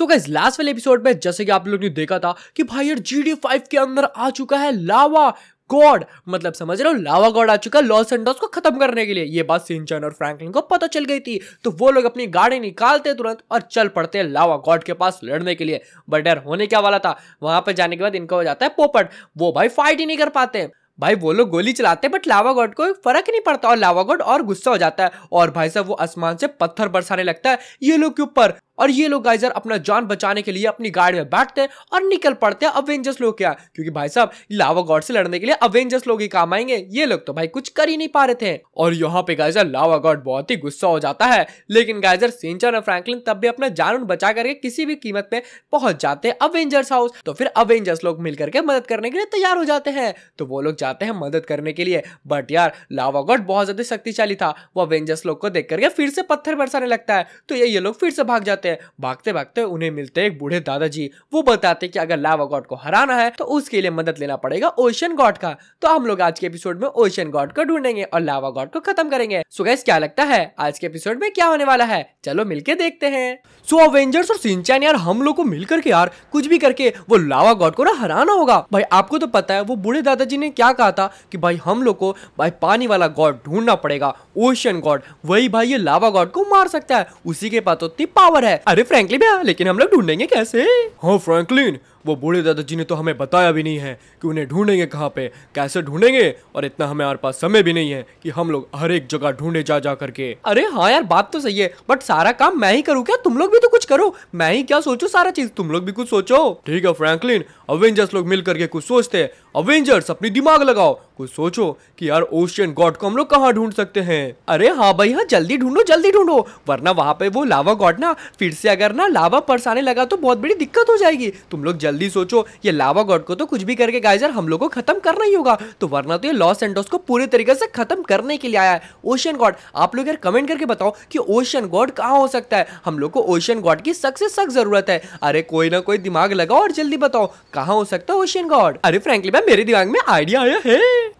सो guys last वाले episode में जैसे कि आप लोग ने देखा था कि भाई यार जी डी फाइव के अंदर आ चुका है लावा गॉड मतलब समझ रहे हो लावा गॉड आ चुका लॉस एंडोस को खत्म करने के लिए ये बात सिंचन और फ्रैंकलिन को पता चल गई थी तो वो लोग अपनी गाड़ी निकालते तुरंत और चल पड़ते हैं लावा गॉड के पास लड़ने के लिए बट यार होने क्या वाला था वहां पर जाने के बाद इनका हो जाता है पोपट वो भाई फाइट ही नहीं कर पाते भाई वो लोग गोली चलाते हैं बट लावा गॉड को फर्क ही नहीं पड़ता और लावा गॉड और गुस्सा हो जाता है और भाई साहब वो आसमान से पत्थर बरसाने लगता है ये लोग के ऊपर और ये लोग गाइजर अपना जान बचाने के लिए अपनी गाड़ी में बैठते हैं और निकल पड़ते हैं अवेंजर्स लोग क्या क्योंकि भाई साहब लावा गॉड से लड़ने के लिए अवेंजर्स लोग ही काम आएंगे ये लोग तो भाई कुछ कर ही नहीं पा रहे थे और यहाँ पे गाइजर लावा गॉड बहुत ही गुस्सा हो जाता है लेकिन गाइजर सिंचन और फ्रैंकलिन तब भी अपना जान बचा करके किसी भी कीमत पे पहुंच जाते हैं अवेंजर्स हाउस तो फिर अवेंजर्स लोग मिल करके मदद करने के लिए तैयार हो जाते हैं तो वो लोग जाते हैं मदद करने के लिए बट यार लावा गॉड बहुत ज्यादा शक्तिशाली था वो अवेंजर्स लोग को देख करके फिर से पत्थर बरसाने लगता है तो ये लोग फिर से भाग जाते हैं जाते हैं भागते भागते उन्हें मिलते एक बूढ़े दादाजी वो बताते कि अगर लावा गॉड को हराना है तो उसके लिए मदद लेना पड़ेगा ओशन गॉड का तो हम लोग आज के एपिसोड में ओशन गॉड को ढूंढेंगे और लावा गॉड को खत्म करेंगे सो गैस क्या लगता है आज के एपिसोड में क्या होने वाला है चलो मिलके देखते हैं सो अवेंजर्स और सिंचैन यार हम लोग को मिलकर के यार कुछ भी करके वो लावा गॉड को ना हराना होगा भाई आपको तो पता है वो बूढ़े दादाजी ने क्या कहा था कि भाई हम लोग को भाई पानी वाला गॉड ढूंढना पड़ेगा ओशन गॉड वही भाई ये लावा गॉड को मार सकता है उसी के पास उतनी तो पावर है अरे फ्रैंकलिन भैया लेकिन हम लोग ढूंढेंगे कैसे हाँ फ्रैंकलिन वो बूढ़े दादाजी ने तो हमें बताया भी नहीं है कि उन्हें ढूंढेंगे कहाँ पे कैसे ढूंढेंगे और इतना हमारे पास समय भी नहीं है कि हम लोग हर एक जगह ढूंढे जा जा करके अरे हाँ यार बात तो सही है बट सारा काम मैं ही करूँ क्या तुम लोग भी तो कुछ करो मैं ही क्या सोचू सारा चीज तुम लोग भी कुछ सोचो ठीक है फ्रैंकलिन अवेंजर्स लोग मिल करके कुछ सोचते हैं अवेंजर्स अपनी दिमाग लगाओ कुछ सोचो कि यार ओशियन गॉड को हम लोग कहाँ ढूंढ सकते हैं अरे हाँ भाई हाँ जल्दी ढूंढो जल्दी ढूंढो वरना वहाँ पे वो लावा गॉड ना फिर से अगर ना लावा परसाने लगा तो बहुत बड़ी दिक्कत हो जाएगी तुम लोग जल्दी सोचो ये लावा गॉड को तो कुछ भी करके गाइजर हम लोग को खत्म करना ही होगा तो वरना तो ये लॉस एंडोस को पूरे तरीके से खत्म करने के लिए आया है ओशियन गॉड आप लोग यार कमेंट करके बताओ कि ओशियन गॉड कहाँ हो सकता है हम लोग को ओशियन गॉड की सख्त सख्त जरूरत है अरे कोई ना कोई दिमाग लगाओ और जल्दी बताओ कहाँ हो सकता है ओशियन गॉड अरे फ्रेंकली भाई मेरे दिमाग में आइडिया आया है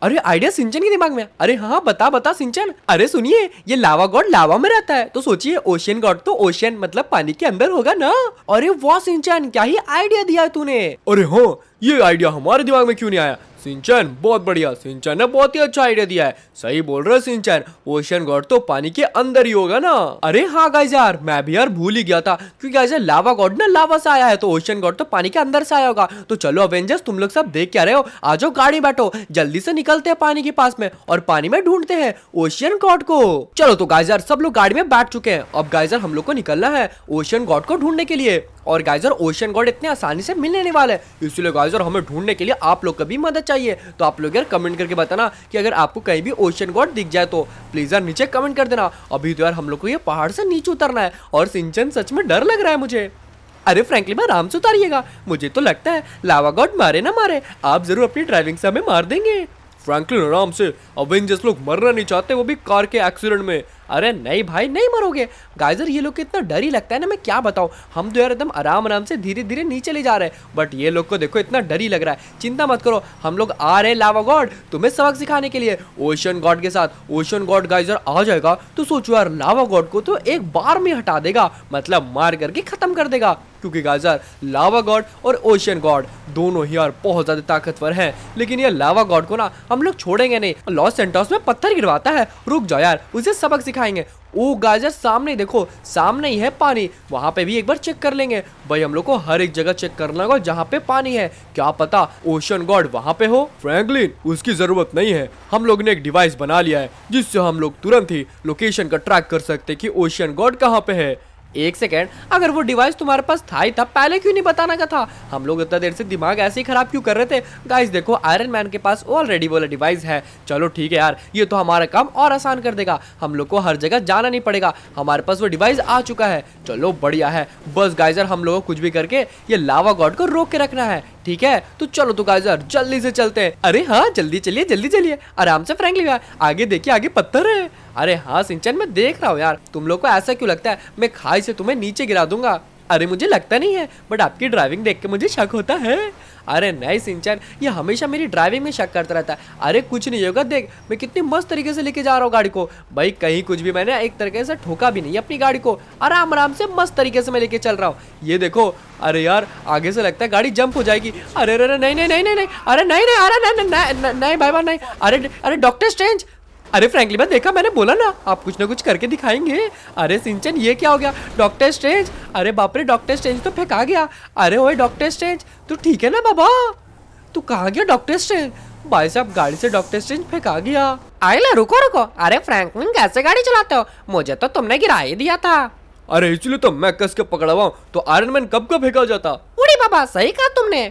अरे आइडिया सिंचन के दिमाग में अरे हाँ, हाँ बता बता सिंचन अरे सुनिए ये लावा गॉड लावा में रहता है तो सोचिए ओशियन गॉड तो ओशियन मतलब पानी के अंदर होगा ना अरे वो सिंचन क्या ही आइडिया दिया है तूने अरे हाँ ये आइडिया हमारे दिमाग में क्यों नहीं आया सिंचन बहुत बढ़िया सिंचन ने बहुत ही अच्छा आइडिया दिया है सही बोल रहे सिंचन ओशियन गॉड तो पानी के अंदर ही होगा ना अरे हाँ गाइज यार मैं भी यार भूल ही गया था क्योंकि गाइज यार लावा गॉड ना लावा से आया है तो ओशियन गॉड तो पानी के अंदर से आया होगा तो चलो अवेंजर्स तुम लोग सब देख क्या रहे हो आ जाओ गाड़ी बैठो जल्दी से निकलते हैं पानी के पास में और पानी में ढूंढते हैं ओशियन गॉड को चलो तो गाइजर यार सब लोग गाड़ी में बैठ चुके हैं अब गाइजर यार हम लोग को निकलना है ओशियन गॉड को ढूंढने के लिए और गाइजर ओशियन गॉड इतने आसानी से मिलने वाले इसलिए गाइज और हमें ढूंढने के लिए आप लोग का भी मदद चाहिए तो आप लोग यार कमेंट करके बताना कि अगर आपको कहीं भी ओशन गॉड दिख जाए तो प्लीज़ यार नीचे कमेंट कर देना अभी तो यार हम लोग को ये पहाड़ से नीचे उतरना है और सिंचन सच में डर लग रहा है मुझे अरे फ्रेंकली मैं आराम से उतारिएगा मुझे तो लगता है लावा गॉड मारे ना मारे आप जरूर अपनी ड्राइविंग से हमें मार देंगे फ्रैंकलिन आराम से अवेंजर्स लोग मरना नहीं चाहते वो भी कार के एक्सीडेंट में अरे नहीं भाई नहीं मरोगे गाइजर ये लोग को इतना डर ही लगता है ना मैं क्या बताऊँ हम तो यार एकदम आराम आराम से धीरे धीरे नीचे ले जा रहे हैं बट ये लोग को देखो इतना डर ही लग रहा है चिंता मत करो हम लोग आ रहे लावा गॉड तुम्हें सबक सिखाने के लिए ओशन गॉड के साथ ओशन गॉड गाइजर आ जाएगा तो सोचो यार लावा गॉड को तो एक बार में हटा देगा मतलब मार करके खत्म कर देगा क्योंकि गाजर लावा गॉड और ओशियन गॉड दोनों ही और बहुत ज्यादा ताकतवर हैं लेकिन ये लावा गॉड को ना हम लोग छोड़ेंगे नहीं लॉस एंटॉस में पत्थर गिरवाता है रुक जाओ यार उसे सबक सिखाएंगे ओ गाजर सामने देखो सामने ही है पानी वहाँ पे भी एक बार चेक कर लेंगे भाई हम लोग को हर एक जगह चेक करना होगा जहाँ पे पानी है क्या पता ओशन गॉड वहाँ पे हो फ्रैंकलिन उसकी जरूरत नहीं है हम लोग ने एक डिवाइस बना लिया है जिससे हम लोग तुरंत ही लोकेशन का ट्रैक कर सकते कि ओशियन गॉड कहाँ पे है एक सेकेंड अगर वो डिवाइस तुम्हारे पास था ही था पहले क्यों नहीं बताना का था हम लोग इतना देर से दिमाग ऐसे ही खराब क्यों कर रहे थे गाइस देखो आयरन मैन के पास ऑलरेडी वाला डिवाइस है चलो ठीक है यार ये तो हमारा काम और आसान कर देगा हम लोग को हर जगह जाना नहीं पड़ेगा हमारे पास वो डिवाइस आ चुका है चलो बढ़िया है बस गाइजर हम लोग को कुछ भी करके ये लावा गॉड को रोक के रखना है ठीक है तो चलो तो यार जल्दी से चलते हैं अरे हाँ जल्दी चलिए जल्दी चलिए आराम से फ्रेंकली यार आगे देखिए आगे पत्थर है अरे हाँ सिंचन मैं देख रहा हूँ यार तुम लोग को ऐसा क्यों लगता है मैं खाई से तुम्हें नीचे गिरा दूंगा अरे मुझे लगता नहीं है बट आपकी ड्राइविंग देख के मुझे शक होता है अरे नहीं सिंचन ये हमेशा मेरी ड्राइविंग में शक करता रहता है अरे कुछ नहीं होगा देख मैं कितनी मस्त तरीके से लेके जा रहा हूँ गाड़ी को भाई कहीं कुछ भी मैंने एक तरीके से ठोका भी नहीं अपनी गाड़ी को आराम आराम से मस्त तरीके से मैं लेके चल रहा हूँ ये देखो अरे यार आगे से लगता है गाड़ी जंप हो जाएगी अरे अरे नहीं नहीं नहीं नहीं अरे नहीं नहीं अरे नहीं नहीं भाई नहीं अरे अरे डॉक्टर स्ट्रेंज अरे फ्रेंकली मैं देखा मैंने बोला ना आप कुछ ना कुछ करके दिखाएंगे अरे सिंचन ये क्या हो गया डॉक्टर स्ट्रेंज अरे बाप रे डॉक्टर स्ट्रेंज तो फेंका गया अरे ओए डॉक्टर स्ट्रेंज तू ठीक है ना बाबा तू कहाँ गया डॉक्टर स्ट्रेंज भाई साहब गाड़ी से डॉक्टर स्ट्रेंज फेंका गया ना रुको रुको अरे फ्रैंकलिन कैसे गाड़ी चलाते हो मुझे तो तुमने गिरा ही दिया था अरे इसलिए तो मैं कस के पकड़ा हुआ तो आयरन मैन कब का फेंका जाता उड़ी बाबा सही कहा तुमने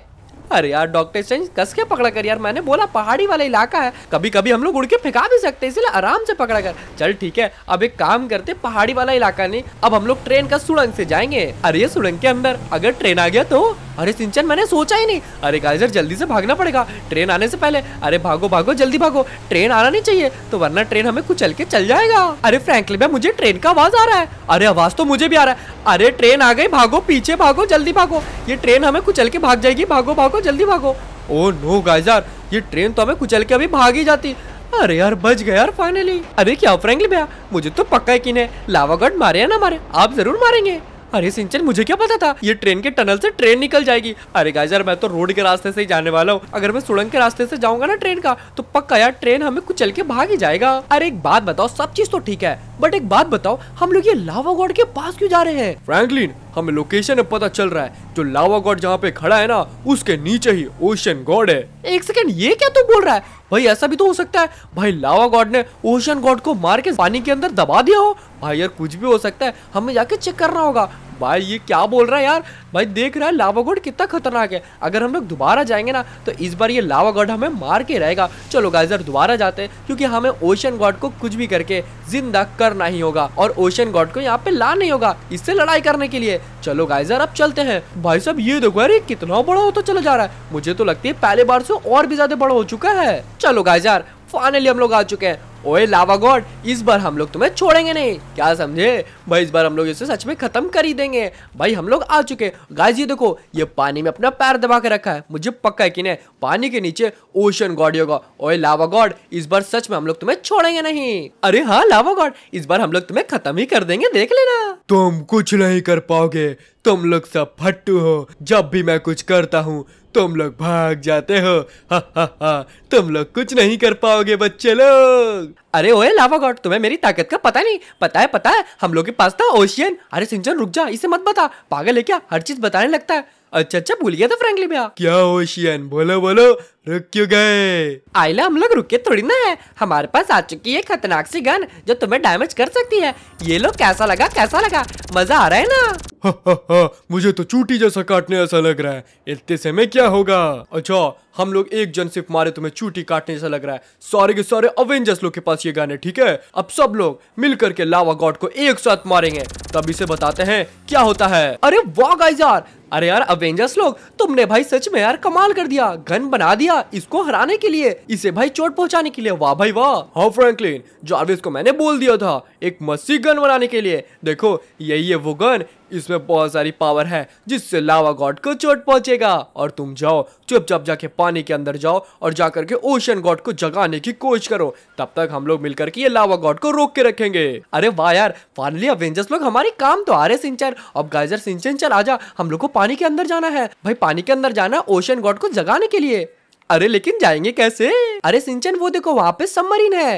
अरे यार डॉक्टर चेंज कस के पकड़ा कर यार मैंने बोला पहाड़ी वाला इलाका है कभी कभी हम लोग उड़ के फेंका भी सकते हैं इसलिए आराम से पकड़ा कर चल ठीक है अब एक काम करते पहाड़ी वाला इलाका नहीं अब हम लोग ट्रेन का सुरंग से जाएंगे अरे सुरंग के अंदर अगर ट्रेन आ गया तो अरे सिंचन मैंने सोचा ही नहीं अरे गाइजर जल्दी से भागना पड़ेगा ट्रेन आने से पहले अरे भागो भागो जल्दी भागो ट्रेन आना नहीं चाहिए तो वरना ट्रेन हमें कुचल के चल जाएगा अरे फ्रैंकली भाई मुझे ट्रेन का आवाज आ रहा है अरे आवाज तो मुझे भी आ रहा है अरे ट्रेन आ गई भागो पीछे भागो जल्दी भागो ये ट्रेन हमें कुचल के भाग जाएगी भागो भागो भागो जल्दी भागो ओ नो गाइस यार ये ट्रेन तो हमें कुचल के अभी भाग ही जाती अरे यार बच गया यार फाइनली अरे क्या फ्रेंकली भैया मुझे तो पक्का यकीन है लावागढ़ मारे या ना मारे आप जरूर मारेंगे अरे सिंचन मुझे क्या पता था ये ट्रेन के टनल से ट्रेन निकल जाएगी अरे गाइस यार मैं तो रोड के रास्ते से ही जाने वाला हूँ अगर मैं सुड़ंग के रास्ते से जाऊंगा ना ट्रेन का तो पक्का यार ट्रेन हमें कुचल के भाग ही जाएगा अरे एक बात बताओ सब चीज तो ठीक है बट एक बात बताओ हम लोग ये लावा गॉड के पास क्यों जा रहे हैं फ्रैंकलिन हमें लोकेशन पता चल रहा है जो लावा गॉड जहाँ पे खड़ा है ना उसके नीचे ही ओशन गॉड है एक सेकेंड ये क्या तू तो बोल रहा है भाई ऐसा भी तो हो सकता है भाई लावा गॉड ने ओशन गॉड को मार के पानी के अंदर दबा दिया हो भाई यार कुछ भी हो सकता है हमें जाके चेक करना होगा भाई ये क्या बोल रहा है यार भाई देख रहा है लावा कितना खतरनाक है अगर हम लोग दोबारा जाएंगे ना तो इस बार ये लावा हमें मार के रहेगा चलो गाइजर दोबारा जाते हैं क्योंकि हमें ओशन गॉड को कुछ भी करके जिंदा करना ही होगा और ओशन गॉड को यहाँ पे ला नहीं होगा इससे लड़ाई करने के लिए चलो गाइजर अब चलते हैं भाई साहब ये देखो यार ये कितना बड़ा होता चला जा रहा है मुझे तो लगती है पहले बार से और भी ज्यादा बड़ा हो चुका है चलो गाइजर फाइनली हम लोग आ चुके हैं ओए लावा गॉड इस बार हम लोग तुम्हें छोड़ेंगे नहीं क्या समझे भाई इस बार हम लोग इसे सच में खत्म कर ही देंगे भाई हम लोग आ चुके गाइस ये देखो ये पानी में अपना पैर दबा के रखा है मुझे पक्का है कि नहीं पानी के नीचे ओशन गॉड होगा ओए लावा गॉड इस बार सच में हम लोग तुम्हें छोड़ेंगे नहीं अरे हाँ लावा गॉड इस बार हम लोग तुम्हें खत्म ही कर देंगे देख लेना तुम कुछ नहीं कर पाओगे तुम लोग सब फट्टू हो जब भी मैं कुछ करता हूँ तुम लोग भाग जाते हो हा हा हा तुम लोग कुछ नहीं कर पाओगे बच्चे लोग अरे ओए लावा गॉड तुम्हें मेरी ताकत का पता नहीं पता है पता है हम लोग के पास था ओशियन अरे सिंचन रुक जा इसे मत बता पागल है क्या हर चीज बताने लगता है अच्छा अच्छा भूल गया था फ्रेंकली भैया क्या ओशियन बोलो बोलो रुक क्यों गए आइला हम लोग रुके थोड़ी ना है हमारे पास आ चुकी है खतरनाक सी गन जो तुम्हें डैमेज कर सकती है ये लोग कैसा लगा कैसा लगा मजा आ रहा है ना हा, हा, हा, मुझे तो चूटी जैसा काटने ऐसा लग रहा है इतने से में क्या होगा अच्छा हम लोग एक जन सिर्फ मारे तुम्हें चूटी काटने जैसा लग रहा है सारे के सारे अवेंजर्स लोग के पास ये गाने ठीक है अब सब लोग मिल करके लावा गॉड को एक साथ मारेंगे तब इसे बताते हैं क्या होता है अरे वाह गाइस यार अरे यार अवेंजर्स लोग तुमने भाई सच में यार कमाल कर दिया गन बना दिया गया इसको हराने के लिए इसे भाई चोट पहुंचाने के लिए वाह भाई वाह हाँ फ्रैंकलिन जार्विस को मैंने बोल दिया था एक मस्सी गन बनाने के लिए देखो यही है वो गन इसमें बहुत सारी पावर है जिससे लावा गॉड को चोट पहुंचेगा और तुम जाओ चुपचाप जाके पानी के अंदर जाओ और जाकर के ओशन गॉड को जगाने की कोशिश करो तब तक हम लोग मिलकर के ये लावा गॉड को रोक के रखेंगे अरे वाह यार फाइनली अवेंजर्स लोग हमारे काम तो आ रहे सिंचर अब गाइजर सिंचन चल जा हम लोग को पानी के अंदर जाना है भाई पानी के अंदर जाना ओशन गॉड को जगाने के लिए अरे लेकिन जाएंगे कैसे अरे सिंचन वो देखो वहाँ पे सबमरीन है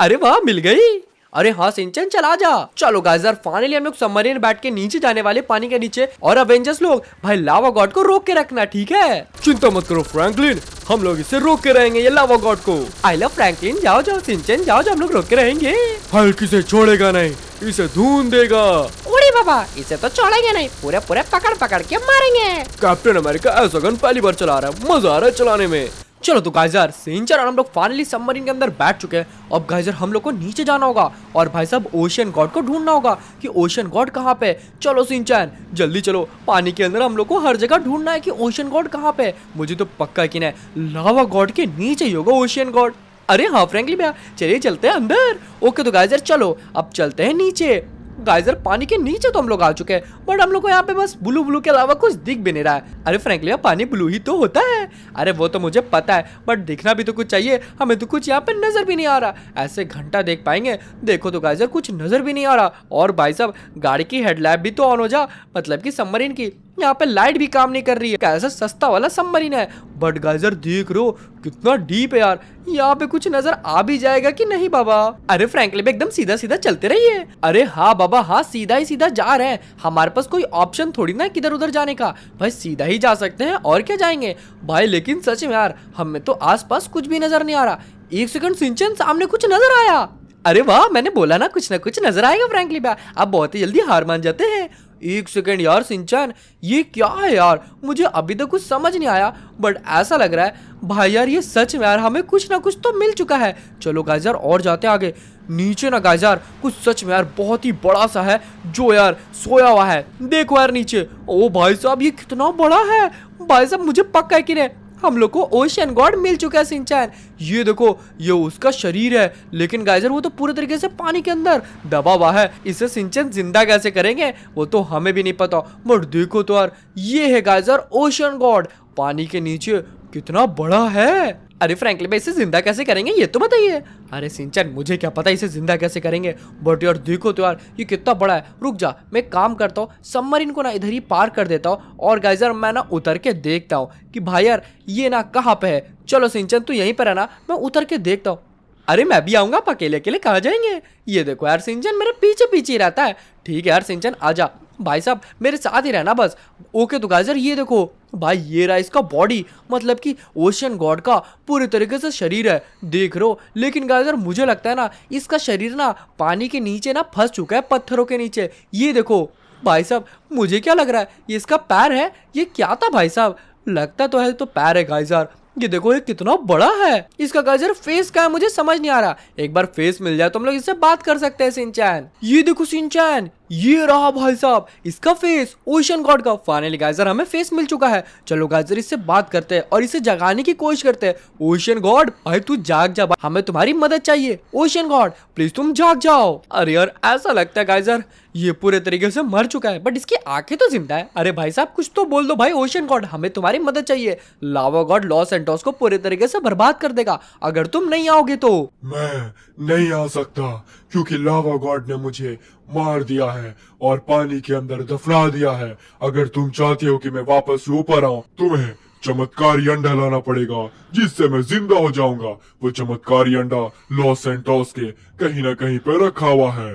अरे वाह मिल गई अरे हाँ सिंचन चला जा चलो गाइजर फाइनली हम लोग सबमरीन बैठ के नीचे जाने वाले पानी के नीचे और अवेंजर्स लोग भाई लावा गॉड को रोक के रखना ठीक है चिंता मत करो फ्रैंकलिन हम लोग इसे रोक के रहेंगे ये लावा गॉड को आई लव फ्रैंकलिन जाओ जाओ सिंचन जाओ जाओ हम लोग रोक के रहेंगे हल्की से छोड़ेगा नहीं इसे धून देगा बाबा इसे तो चलेंगे नहीं पूरे पूरे पकड़ पकड़ के मारेंगे कैप्टन अमेरिका ऐसा गन पहली बार चला रहा है मजा आ रहा है चलाने में चलो तो गाइजर सिंचर और हम लोग फाइनली सबमरीन के अंदर बैठ चुके हैं अब गाइजर हम लोग को नीचे जाना होगा और भाई साहब ओशियन गॉड को ढूंढना होगा कि ओशियन गॉड कहाँ पे चलो सिंचन जल्दी चलो पानी के अंदर हम लोग को हर जगह ढूंढना है कि ओशियन गॉड कहाँ पे मुझे तो पक्का कि नहीं लावा गॉड के नीचे ही होगा ओशियन गॉड अरे हाँ फ्रेंकली भैया चलिए चलते हैं अंदर ओके तो गाइजर चलो अब चलते हैं नीचे गाइजर पानी के नीचे तो हम लोग आ चुके हैं बट हम लोग को यहाँ पे बस ब्लू ब्लू के अलावा कुछ दिख भी नहीं रहा है अरे फ्रेंकली पानी ब्लू ही तो होता है अरे वो तो मुझे पता है बट दिखना भी तो कुछ चाहिए हमें तो कुछ यहाँ पे नजर भी नहीं आ रहा ऐसे घंटा देख पाएंगे देखो तो गाइजर कुछ नजर भी नहीं आ रहा और भाई साहब गाड़ी की हेडलाइट भी तो ऑन हो जा मतलब की सबमरीन की यहाँ पे लाइट भी काम नहीं कर रही है कैसा सस्ता वाला सबमरीन है बट गाइजर देख रो कितना डीप है यार यहाँ पे कुछ नजर आ भी जाएगा कि नहीं बाबा अरे फ्रेंकली में एकदम सीधा सीधा चलते रहिए अरे हाँ बाबा हाँ सीधा ही सीधा जा रहे हैं हमारे पास कोई ऑप्शन थोड़ी ना किधर उधर जाने का भाई सीधा ही जा सकते हैं और क्या जाएंगे भाई लेकिन सच में यार हमें तो आस कुछ भी नजर नहीं आ रहा एक सेकंड सिंचन सामने कुछ नजर आया अरे वाह मैंने बोला ना कुछ ना कुछ नजर आएगा फ्रेंकली आप बहुत ही जल्दी हार मान जाते हैं एक सेकेंड यार सिंचन ये क्या है यार मुझे अभी तक कुछ समझ नहीं आया बट ऐसा लग रहा है भाई यार ये सच में यार हमें कुछ ना कुछ तो मिल चुका है चलो गाइज यार और जाते आगे नीचे ना गाइज यार कुछ सच में यार बहुत ही बड़ा सा है जो यार सोया हुआ है देखो यार नीचे ओ भाई साहब ये कितना बड़ा है भाई साहब मुझे पक्का है कि नहीं हम लोग को ओशियन गॉड मिल चुका है सिंचान ये देखो ये उसका शरीर है लेकिन गाइजर वो तो पूरे तरीके से पानी के अंदर दबा हुआ है इसे सिंचन जिंदा कैसे करेंगे वो तो हमें भी नहीं पता बट देखो तो यार ये है गाइजर ओशियन गॉड पानी के नीचे कितना बड़ा है अरे फ्रेंकली भाई इसे जिंदा कैसे करेंगे ये तो बताइए अरे सिंचन मुझे क्या पता इसे जिंदा कैसे करेंगे बट यार देखो तो यार ये कितना बड़ा है रुक जा मैं काम करता हूँ सबमरीन को ना इधर ही पार कर देता हूँ और गाइजर मैं ना उतर के देखता हूँ कि भाई यार ये ना कहाँ पे है चलो सिंचन तू यहीं पर है ना मैं उतर के देखता हूँ अरे मैं भी आऊँगा आप अकेले अकेले कहाँ जाएंगे ये देखो यार सिंचन मेरे पीछे पीछे ही रहता है ठीक है यार सिंचन आ भाई साहब मेरे साथ ही रहना बस ओके तो गाइजर ये देखो भाई ये रहा इसका बॉडी मतलब कि ओशियन गॉड का पूरे तरीके से शरीर है देख रहो लेकिन गाइस यार मुझे लगता है ना इसका शरीर ना पानी के नीचे ना फंस चुका है पत्थरों के नीचे ये देखो भाई साहब मुझे क्या लग रहा है ये इसका पैर है ये क्या था भाई साहब लगता तो है तो पैर है गाइस यार ये देखो ये कितना बड़ा है इसका गाजर फेस का है मुझे समझ नहीं आ रहा एक बार फेस मिल जाए तो हम लोग इससे बात कर सकते हैं सिंचैन ये देखो सिंचैन ये रहा भाई साहब इसका फेस ओशन गॉड का फाइनली गाइजर हमें फेस मिल चुका है चलो गाइजर इससे बात करते हैं और इसे जगाने की कोशिश करते हैं ओशन गॉड भाई तू जाग जा हमें तुम्हारी मदद चाहिए ओशन गॉड प्लीज तुम जाग जाओ अरे यार ऐसा लगता है गाइजर ये पूरे तरीके से मर चुका है बट इसकी आंखें तो जिंदा है अरे भाई साहब कुछ तो बोल दो भाई ओशन गॉड हमें तुम्हारी मदद चाहिए लावा गॉड लॉस एंटोस को पूरे तरीके से बर्बाद कर देगा अगर तुम नहीं आओगे तो मैं नहीं आ सकता क्योंकि लावा गॉड ने मुझे मार दिया है और पानी के अंदर दफना दिया है अगर तुम चाहते हो कि मैं वापस ऊपर आऊं तुम्हें चमत्कारी अंडा लाना पड़ेगा जिससे मैं जिंदा हो जाऊंगा वो चमत्कारी अंडा लॉस एंटॉस के कहीं ना कहीं पर रखा हुआ है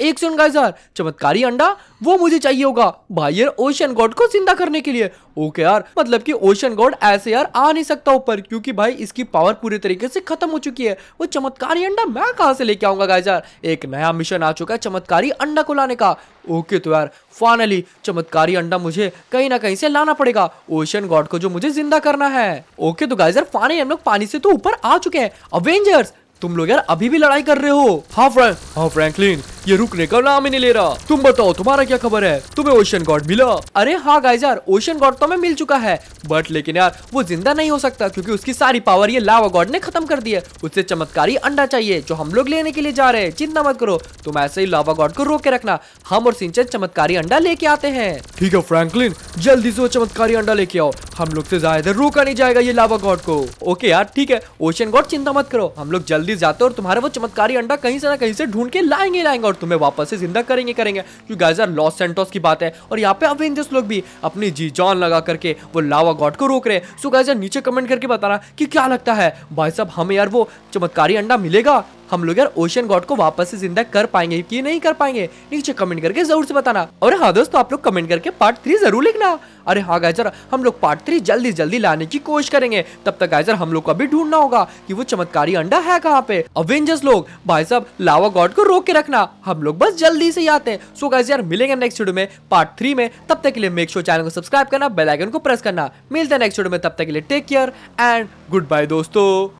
एक सुन गाइस यार चमत्कारी अंडा वो मुझे चाहिए होगा भाई यार ओशन गॉड को जिंदा करने के लिए ओके यार मतलब कि ओशन गॉड ऐसे यार आ नहीं सकता ऊपर क्योंकि भाई इसकी पावर पूरी तरीके से खत्म हो चुकी है वो चमत्कारी अंडा मैं कहाँ से लेके आऊंगा गाइस यार एक नया मिशन आ चुका है चमत्कारी अंडा को लाने का ओके तो यार फाइनली चमत्कारी अंडा मुझे कहीं ना कहीं से लाना पड़ेगा ओशन गॉड को जो मुझे जिंदा करना है ओके तो गाइस यार फाइनली हम लोग पानी से तो ऊपर आ चुके हैं अवेंजर्स तुम लोग यार अभी भी लड़ाई कर रहे हो हाँ फ्रैंक हाँ फ्रैंकलिन ये रुकने का नाम ही नहीं ले रहा तुम बताओ तुम्हारा क्या खबर है तुम्हें ओशन गॉड मिला अरे हाँ गाइज यार ओशन गॉड तो हमें मिल चुका है बट लेकिन यार वो जिंदा नहीं हो सकता क्योंकि उसकी सारी पावर ये लावा गॉड ने खत्म कर दिया उससे चमत्कारी अंडा चाहिए जो हम लोग लेने के लिए जा रहे हैं चिंता मत करो तुम ऐसे ही लावा गॉड को रोक के रखना हम और सिंचन चमत्कारी अंडा लेके आते हैं ठीक है फ्रैंकलिन जल्दी से वो चमत्कारी अंडा लेके आओ हम लोग से ज्यादा रोका नहीं जाएगा ये लावा गॉड को ओके यार ठीक है ओशन गॉड चिंता मत करो हम लोग जल्दी जाते और तुम्हारे वो चमत्कारी अंडा कहीं से ना कहीं से ढूंढ के लाएंगे लाएंगे तुम्हें वापस से जिंदा करेंगे करेंगे क्योंकि गाइजर लॉस सेंटोस की बात है और यहाँ पे अवेंजर्स लोग भी अपनी जी जान लगा करके वो लावा गॉड को रोक रहे हैं सो गाइजर नीचे कमेंट करके बताना कि क्या लगता है भाई साहब हमें यार वो चमत्कारी अंडा मिलेगा हम लोग यार ओशियन गॉड को वापस से जिंदा कर पाएंगे कि नहीं कर पाएंगे नीचे कमेंट करके जरूर से बताना और हाँ दोस्तों आप लोग कमेंट करके पार्ट थ्री जरूर लिखना अरे हाँ गाइजर हम लोग पार्ट थ्री जल्दी जल्दी लाने की कोशिश करेंगे तब तक गाइजर हम लोग को अभी ढूंढना होगा कि वो चमत्कारी अंडा है कहाँ पे अवेंजर्स लोग भाई साहब लावा गॉड को रोक के रखना हम लोग बस जल्दी से आते हैं सो गाइस यार मिलेंगे नेक्स्ट वीडियो में पार्ट थ्री में तब तक के लिए मेक श्योर चैनल को सब्सक्राइब करना बेलाइकन को प्रेस करना मिलते हैं नेक्स्ट वीडियो में तब तक के लिए take care and good bye दोस्तों